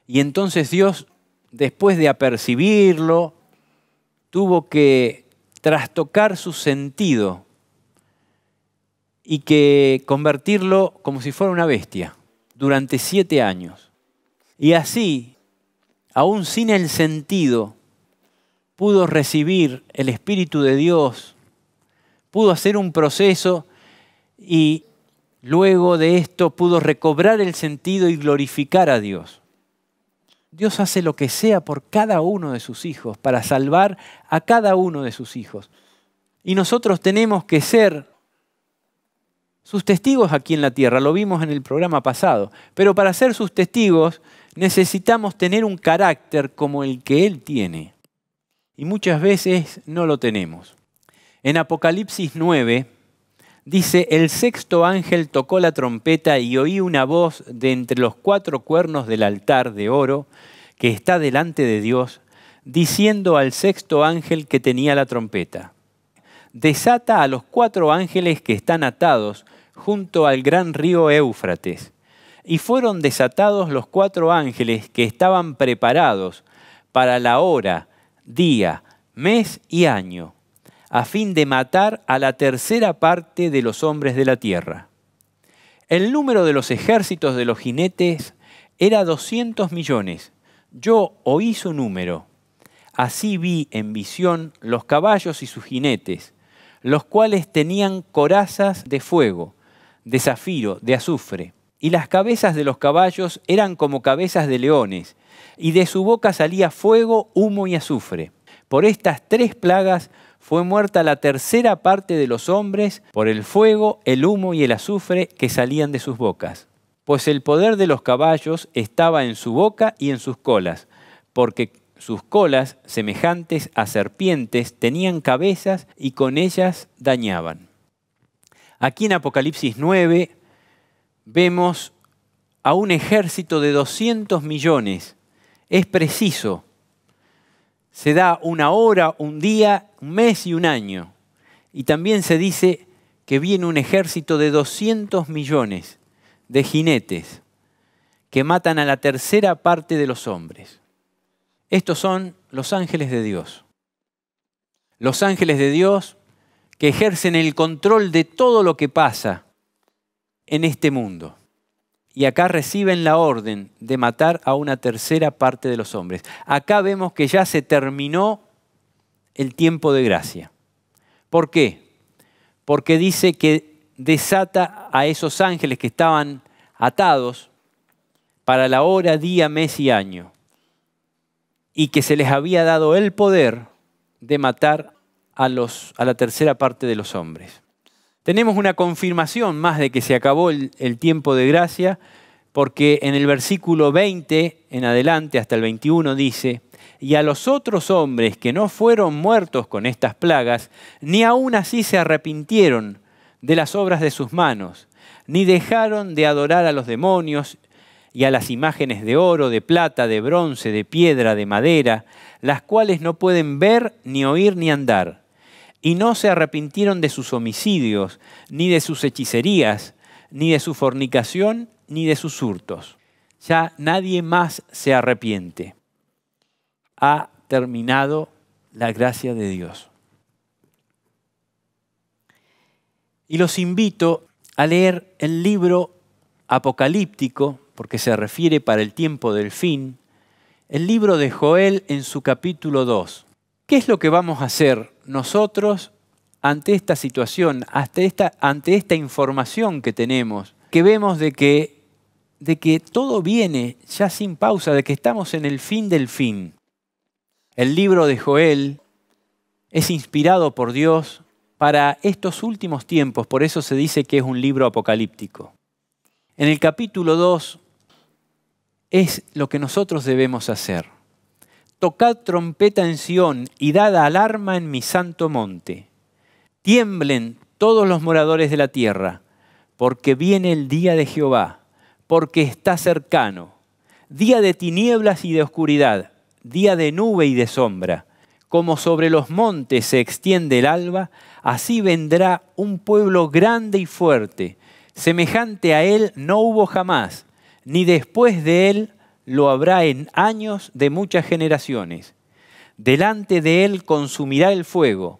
Y entonces Dios, después de apercibirlo, tuvo que trastocar su sentido y que convertirlo como si fuera una bestia durante siete años. Y así, aún sin el sentido, pudo recibir el Espíritu de Dios, pudo hacer un proceso y luego de esto pudo recobrar el sentido y glorificar a Dios. Dios hace lo que sea por cada uno de sus hijos, para salvar a cada uno de sus hijos. Y nosotros tenemos que ser sus testigos aquí en la tierra, lo vimos en el programa pasado, pero para ser sus testigos necesitamos tener un carácter como el que Él tiene y muchas veces no lo tenemos. En Apocalipsis 9 dice, el sexto ángel tocó la trompeta y oí una voz de entre los cuatro cuernos del altar de oro que está delante de Dios, diciendo al sexto ángel que tenía la trompeta, desata a los cuatro ángeles que están atados junto al gran río Éufrates. Y fueron desatados los cuatro ángeles que estaban preparados para la hora día, mes y año, a fin de matar a la tercera parte de los hombres de la tierra. El número de los ejércitos de los jinetes era 200 millones. Yo oí su número. Así vi en visión los caballos y sus jinetes, los cuales tenían corazas de fuego, de zafiro, de azufre, y las cabezas de los caballos eran como cabezas de leones, y de su boca salía fuego, humo y azufre. Por estas tres plagas fue muerta la tercera parte de los hombres por el fuego, el humo y el azufre que salían de sus bocas. Pues el poder de los caballos estaba en su boca y en sus colas, porque sus colas, semejantes a serpientes, tenían cabezas y con ellas dañaban. Aquí en Apocalipsis 9 vemos a un ejército de 200 millones es preciso. Se da una hora, un día, un mes y un año. Y también se dice que viene un ejército de 200 millones de jinetes que matan a la tercera parte de los hombres. Estos son los ángeles de Dios. Los ángeles de Dios que ejercen el control de todo lo que pasa en este mundo y acá reciben la orden de matar a una tercera parte de los hombres. Acá vemos que ya se terminó el tiempo de gracia. ¿Por qué? Porque dice que desata a esos ángeles que estaban atados para la hora, día, mes y año, y que se les había dado el poder de matar a, los, a la tercera parte de los hombres. Tenemos una confirmación más de que se acabó el, tiempo de gracia, porque en el versículo 20 en adelante hasta el 21 dice, y a los otros hombres que no fueron muertos con estas plagas, ni aún así se arrepintieron de las obras de sus manos, ni dejaron de adorar a los demonios y a las imágenes de oro, de plata, de bronce, de piedra, de madera, las cuales no pueden ver, ni oír, ni andar y no se arrepintieron de sus homicidios, ni de sus hechicerías, ni de su fornicación, ni de sus hurtos. Ya nadie más se arrepiente. Ha terminado la gracia de Dios. Y los invito a leer el libro apocalíptico, porque se refiere para el tiempo del fin, el libro de Joel en su capítulo 2. ¿Qué es lo que vamos a hacer nosotros ante esta situación, ante esta información que tenemos, que vemos de que, de que todo viene ya sin pausa, de que estamos en el fin del fin? El libro de Joel es inspirado por Dios para estos últimos tiempos, por eso se dice que es un libro apocalíptico. En el capítulo 2 es lo que nosotros debemos hacer. Tocad trompeta en Sión y dad alarma en mi santo monte. Tiemblen todos los moradores de la tierra, porque viene el día de Jehová, porque está cercano, día de tinieblas y de oscuridad, día de nube y de sombra. Como sobre los montes se extiende el alba, así vendrá un pueblo grande y fuerte. Semejante a él no hubo jamás, ni después de él lo habrá en años de muchas generaciones. Delante de él consumirá el fuego,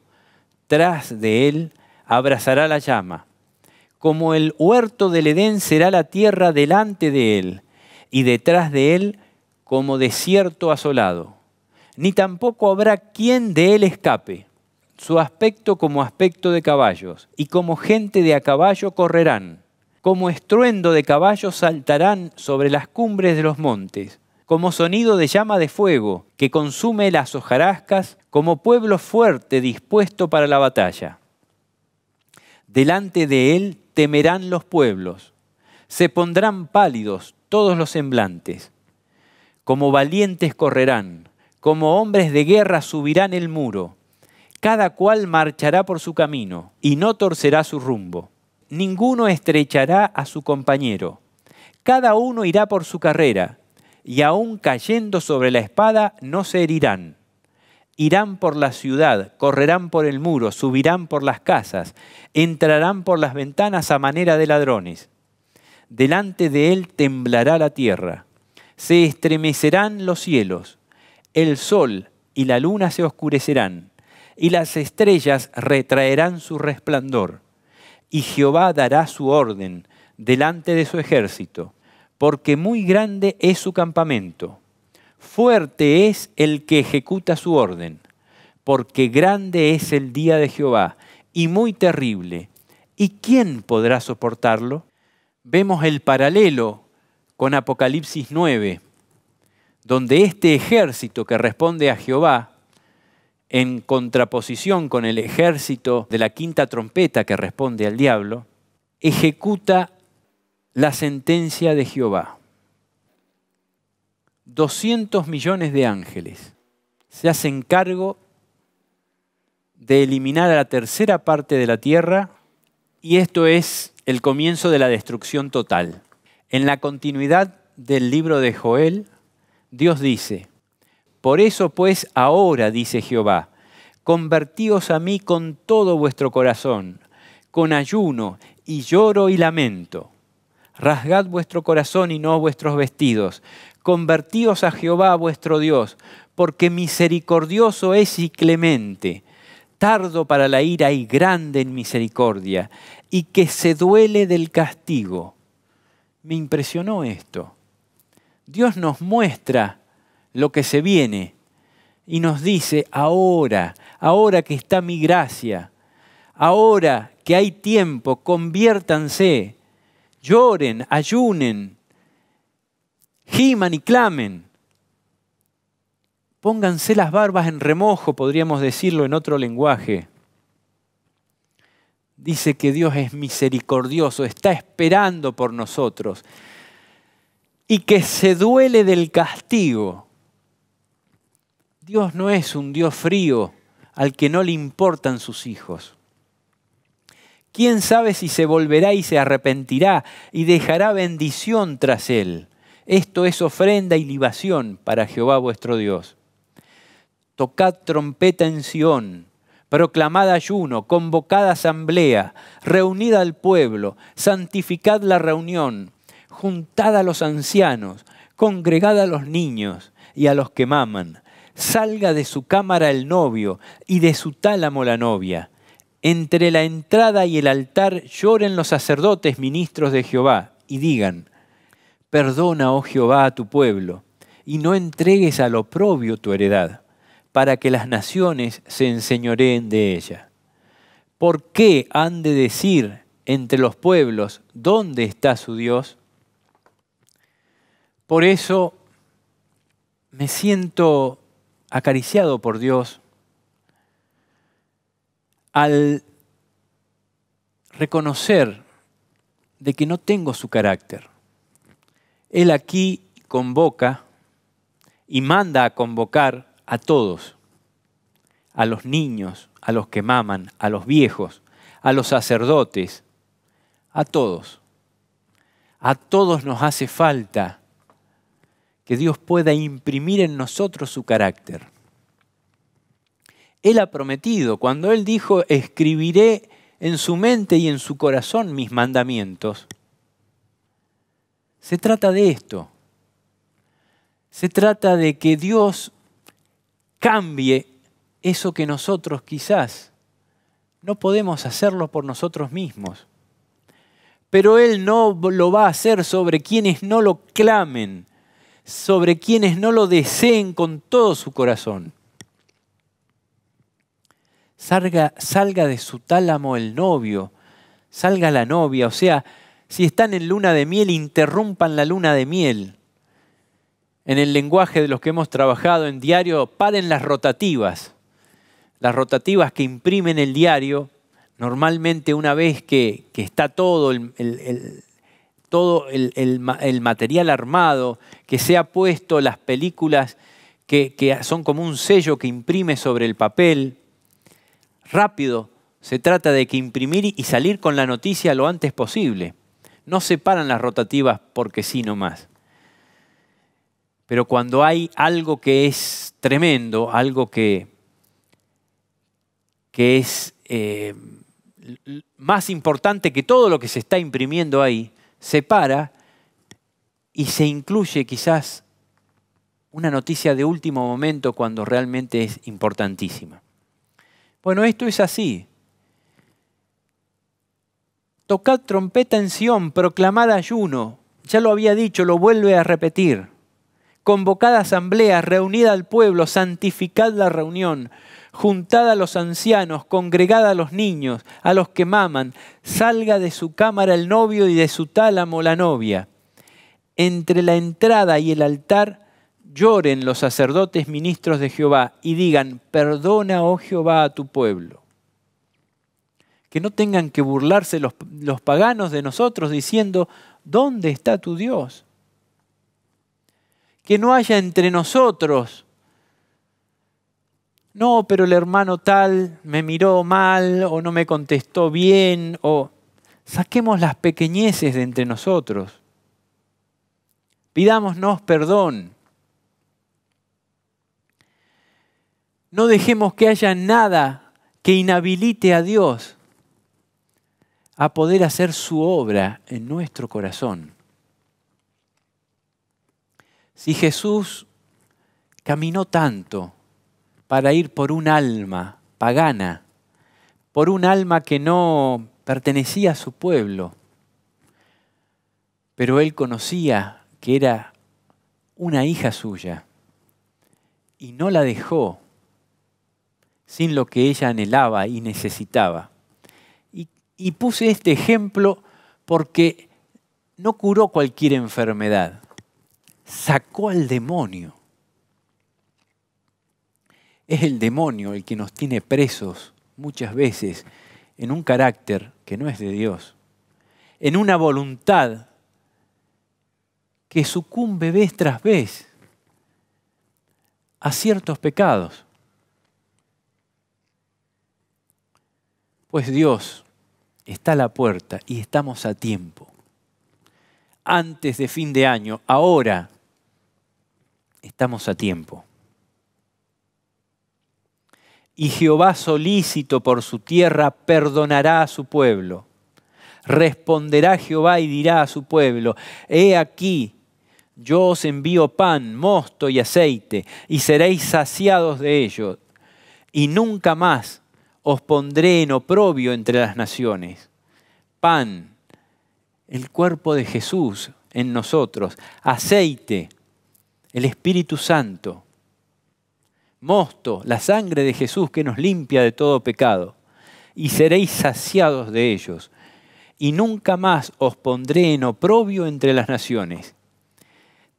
tras de él abrazará la llama. Como el huerto del Edén será la tierra delante de él, y detrás de él como desierto asolado. Ni tampoco habrá quien de él escape. Su aspecto como aspecto de caballos, y como gente de a caballo correrán. Como estruendo de caballos saltarán sobre las cumbres de los montes, como sonido de llama de fuego que consume las hojarascas, como pueblo fuerte dispuesto para la batalla. Delante de él temerán los pueblos, se pondrán pálidos todos los semblantes, como valientes correrán, como hombres de guerra subirán el muro, cada cual marchará por su camino y no torcerá su rumbo ninguno estrechará a su compañero. Cada uno irá por su carrera, y aun cayendo sobre la espada no se herirán. Irán por la ciudad, correrán por el muro, subirán por las casas, entrarán por las ventanas a manera de ladrones. Delante de él temblará la tierra, se estremecerán los cielos, el sol y la luna se oscurecerán, y las estrellas retraerán su resplandor y Jehová dará su orden delante de su ejército, porque muy grande es su campamento. Fuerte es el que ejecuta su orden, porque grande es el día de Jehová y muy terrible. ¿Y quién podrá soportarlo? Vemos el paralelo con Apocalipsis 9, donde este ejército que responde a Jehová en contraposición con el ejército de la quinta trompeta que responde al diablo, ejecuta la sentencia de Jehová. 200 millones de ángeles se hacen cargo de eliminar a la tercera parte de la tierra y esto es el comienzo de la destrucción total. En la continuidad del libro de Joel, Dios dice, por eso pues ahora, dice Jehová, convertíos a mí con todo vuestro corazón, con ayuno y lloro y lamento. Rasgad vuestro corazón y no vuestros vestidos. Convertíos a Jehová vuestro Dios, porque misericordioso es y clemente, tardo para la ira y grande en misericordia, y que se duele del castigo. Me impresionó esto. Dios nos muestra lo que se viene y nos dice, ahora, ahora que está mi gracia, ahora que hay tiempo, conviértanse, lloren, ayunen, giman y clamen. Pónganse las barbas en remojo, podríamos decirlo en otro lenguaje. Dice que Dios es misericordioso, está esperando por nosotros y que se duele del castigo Dios no es un Dios frío al que no le importan sus hijos. ¿Quién sabe si se volverá y se arrepentirá y dejará bendición tras él? Esto es ofrenda y libación para Jehová vuestro Dios. Tocad trompeta en Sión, proclamad ayuno, convocad asamblea, reunid al pueblo, santificad la reunión, juntad a los ancianos, congregad a los niños y a los que maman, salga de su cámara el novio y de su tálamo la novia. Entre la entrada y el altar lloren los sacerdotes ministros de Jehová y digan, Perdona, oh Jehová, a tu pueblo, y no entregues al oprobio tu heredad, para que las naciones se enseñoreen de ella. ¿Por qué han de decir entre los pueblos dónde está su Dios? Por eso me siento acariciado por Dios, al reconocer de que no tengo su carácter. Él aquí convoca y manda a convocar a todos, a los niños, a los que maman, a los viejos, a los sacerdotes, a todos. A todos nos hace falta que Dios pueda imprimir en nosotros su carácter. Él ha prometido, cuando Él dijo, escribiré en su mente y en su corazón mis mandamientos, se trata de esto. Se trata de que Dios cambie eso que nosotros quizás no podemos hacerlo por nosotros mismos. Pero Él no lo va a hacer sobre quienes no lo clamen, sobre quienes no lo deseen con todo su corazón. Salga, salga de su tálamo el novio, salga la novia, o sea, si están en luna de miel, interrumpan la luna de miel. En el lenguaje de los que hemos trabajado en diario, paren las rotativas. Las rotativas que imprimen el diario, normalmente una vez que, está todo el, todo el, material armado que se ha puesto, las películas que, son como un sello que imprime sobre el papel. Rápido, se trata de que imprimir y salir con la noticia lo antes posible. No se paran las rotativas porque sí más. Pero cuando hay algo que es tremendo, algo que, es eh, más importante que todo lo que se está imprimiendo ahí, separa y se incluye quizás una noticia de último momento cuando realmente es importantísima. Bueno, esto es así. Tocad trompeta en Sión, proclamad ayuno. Ya lo había dicho, lo vuelve a repetir. Convocad asamblea, reunid al pueblo, santificad la reunión, juntad a los ancianos, congregad a los niños, a los que maman, salga de su cámara el novio y de su tálamo la novia. Entre la entrada y el altar lloren los sacerdotes ministros de Jehová y digan, perdona, oh Jehová, a tu pueblo. Que no tengan que burlarse los, los paganos de nosotros diciendo, ¿dónde está tu Dios? Que no haya entre nosotros no, pero el hermano tal me miró mal o no me contestó bien o saquemos las pequeñeces de entre nosotros. Pidámonos perdón. No dejemos que haya nada que inhabilite a Dios a poder hacer su obra en nuestro corazón. Si Jesús caminó tanto, para ir por un alma pagana, por un alma que no pertenecía a su pueblo. Pero él conocía que era una hija suya y no la dejó sin lo que ella anhelaba y necesitaba. Y, y, puse este ejemplo porque no curó cualquier enfermedad, sacó al demonio. Es el demonio el que nos tiene presos muchas veces en un carácter que no es de Dios, en una voluntad que sucumbe vez tras vez a ciertos pecados. Pues Dios está a la puerta y estamos a tiempo. Antes de fin de año, ahora, estamos a tiempo y Jehová solícito por su tierra perdonará a su pueblo. Responderá Jehová y dirá a su pueblo, He aquí, yo os envío pan, mosto y aceite, y seréis saciados de ellos. y nunca más os pondré en oprobio entre las naciones. Pan, el cuerpo de Jesús en nosotros, aceite, el Espíritu Santo mosto, la sangre de Jesús que nos limpia de todo pecado, y seréis saciados de ellos, y nunca más os pondré en oprobio entre las naciones.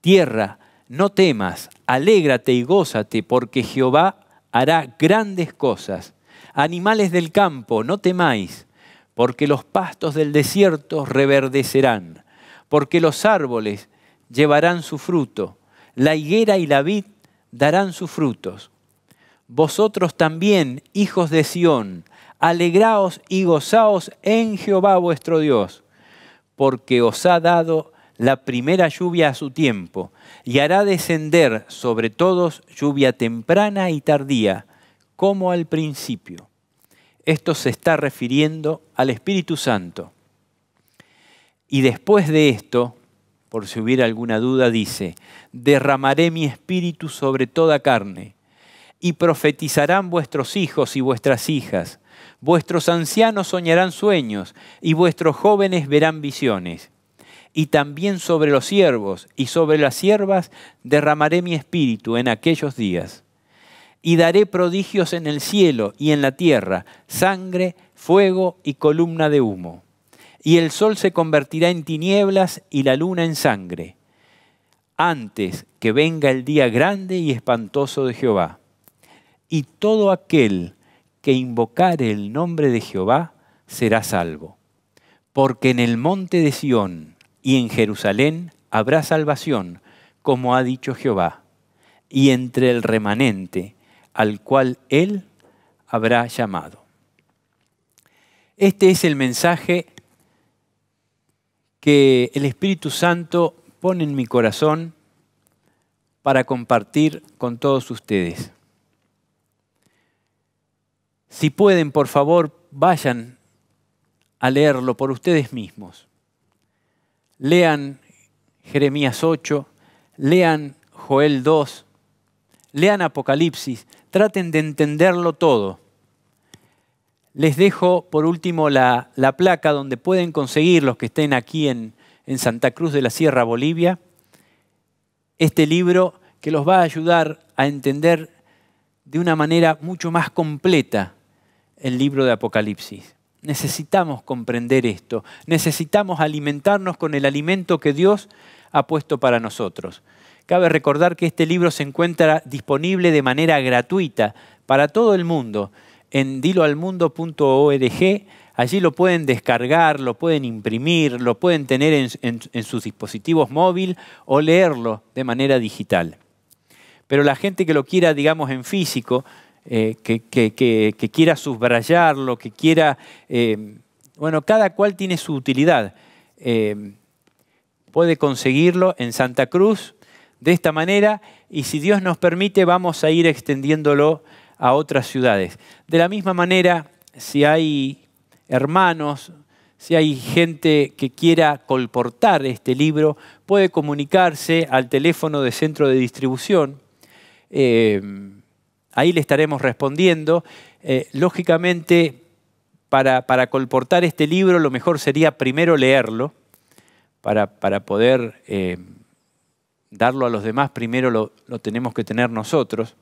Tierra, no temas, alégrate y gózate, porque Jehová hará grandes cosas. Animales del campo, no temáis, porque los pastos del desierto reverdecerán, porque los árboles llevarán su fruto, la higuera y la vid darán sus frutos. Vosotros también, hijos de Sión, alegraos y gozaos en Jehová vuestro Dios, porque os ha dado la primera lluvia a su tiempo, y hará descender sobre todos lluvia temprana y tardía, como al principio. Esto se está refiriendo al Espíritu Santo. Y después de esto, por si hubiera alguna duda, dice, derramaré mi espíritu sobre toda carne, y profetizarán vuestros hijos y vuestras hijas, vuestros ancianos soñarán sueños, y vuestros jóvenes verán visiones. Y también sobre los siervos y sobre las siervas derramaré mi espíritu en aquellos días. Y daré prodigios en el cielo y en la tierra, sangre, fuego y columna de humo y el sol se convertirá en tinieblas y la luna en sangre, antes que venga el día grande y espantoso de Jehová. Y todo aquel que invocare el nombre de Jehová será salvo. Porque en el monte de Sión y en Jerusalén habrá salvación, como ha dicho Jehová, y entre el remanente al cual él habrá llamado. Este es el mensaje que el Espíritu Santo pone en mi corazón para compartir con todos ustedes. Si pueden, por favor, vayan a leerlo por ustedes mismos. Lean Jeremías 8, lean Joel 2, lean Apocalipsis, traten de entenderlo todo. Les dejo por último la, placa donde pueden conseguir los que estén aquí en, en Santa Cruz de la Sierra, Bolivia, este libro que los va a ayudar a entender de una manera mucho más completa el libro de Apocalipsis. Necesitamos comprender esto, necesitamos alimentarnos con el alimento que Dios ha puesto para nosotros. Cabe recordar que este libro se encuentra disponible de manera gratuita para todo el mundo en diloalmundo.org. Allí lo pueden descargar, lo pueden imprimir, lo pueden tener en, sus dispositivos móvil o leerlo de manera digital. Pero la gente que lo quiera, digamos, en físico, eh, que, quiera subrayarlo, que quiera... Eh, bueno, cada cual tiene su utilidad. Eh, puede conseguirlo en Santa Cruz de esta manera y si Dios nos permite vamos a ir extendiéndolo a otras ciudades. De la misma manera, si hay hermanos, si hay gente que quiera colportar este libro, puede comunicarse al teléfono de centro de distribución. Eh, ahí le estaremos respondiendo. Eh, lógicamente, para, colportar este libro, lo mejor sería primero leerlo, para, poder eh, darlo a los demás, primero lo tenemos que tener nosotros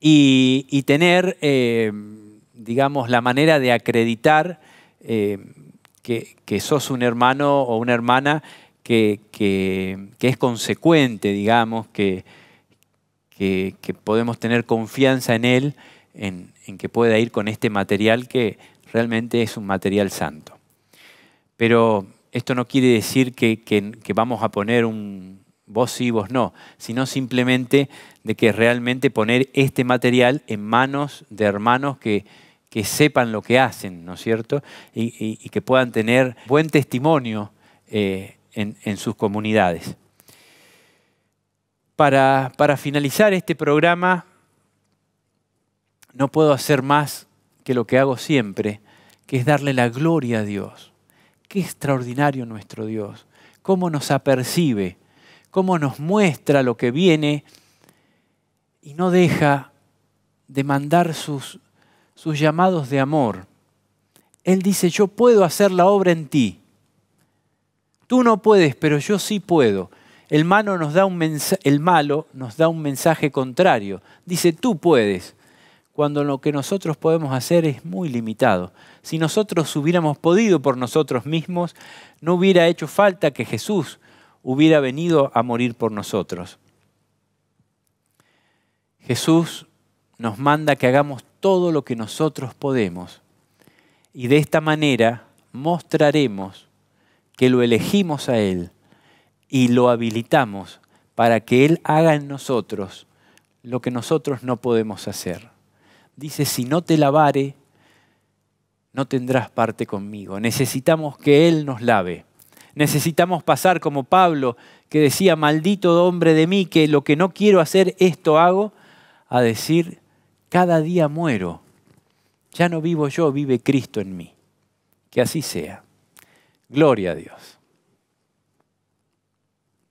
y, tener, eh, digamos, la manera de acreditar eh, que, sos un hermano o una hermana que, es consecuente, digamos, que, podemos tener confianza en él, en, que pueda ir con este material que realmente es un material santo. Pero esto no quiere decir que vamos a poner un, vos sí, vos no, sino simplemente de que realmente poner este material en manos de hermanos que, sepan lo que hacen, ¿no es cierto? Y, que puedan tener buen testimonio eh, en, sus comunidades. Para, para finalizar este programa, no puedo hacer más que lo que hago siempre, que es darle la gloria a Dios. Qué extraordinario nuestro Dios, cómo nos apercibe cómo nos muestra lo que viene y no deja de mandar sus, sus llamados de amor. Él dice, yo puedo hacer la obra en ti. Tú no puedes, pero yo sí puedo. El, malo nos da un el malo nos da un mensaje contrario. Dice, tú puedes, cuando lo que nosotros podemos hacer es muy limitado. Si nosotros hubiéramos podido por nosotros mismos, no hubiera hecho falta que Jesús hubiera venido a morir por nosotros. Jesús nos manda que hagamos todo lo que nosotros podemos y de esta manera mostraremos que lo elegimos a Él y lo habilitamos para que Él haga en nosotros lo que nosotros no podemos hacer. Dice, si no te lavare, no tendrás parte conmigo. Necesitamos que Él nos lave. Necesitamos pasar como Pablo, que decía, maldito hombre de mí, que lo que no quiero hacer, esto hago, a decir, cada día muero. Ya no vivo yo, vive Cristo en mí. Que así sea. Gloria a Dios.